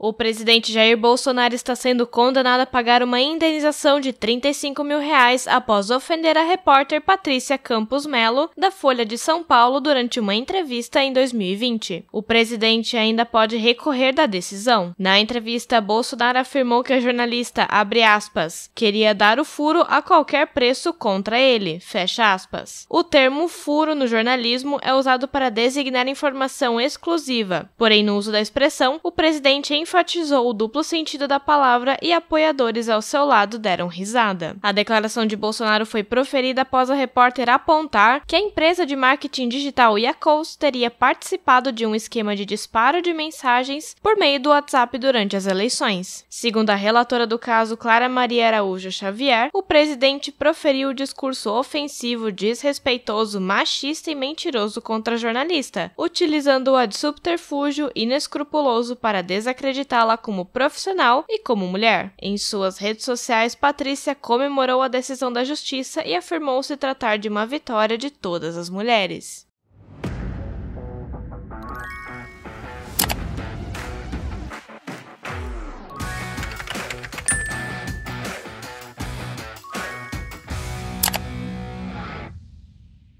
O presidente Jair Bolsonaro está sendo condenado a pagar uma indenização de 35 mil reais após ofender a repórter Patrícia Campos Melo, da Folha de São Paulo, durante uma entrevista em 2020. O presidente ainda pode recorrer da decisão. Na entrevista, Bolsonaro afirmou que a jornalista, aspas, queria dar o furo a qualquer preço contra ele, O termo furo no jornalismo é usado para designar informação exclusiva, porém, no uso da expressão, o presidente enfatizou o duplo sentido da palavra e apoiadores ao seu lado deram risada. A declaração de Bolsonaro foi proferida após a repórter apontar que a empresa de marketing digital Yacoast teria participado de um esquema de disparo de mensagens por meio do WhatsApp durante as eleições. Segundo a relatora do caso, Clara Maria Araújo Xavier, o presidente proferiu o discurso ofensivo, desrespeitoso, machista e mentiroso contra a jornalista, utilizando-a de subterfúgio inescrupuloso para desacreditar editá la como profissional e como mulher. Em suas redes sociais, Patrícia comemorou a decisão da justiça e afirmou se tratar de uma vitória de todas as mulheres.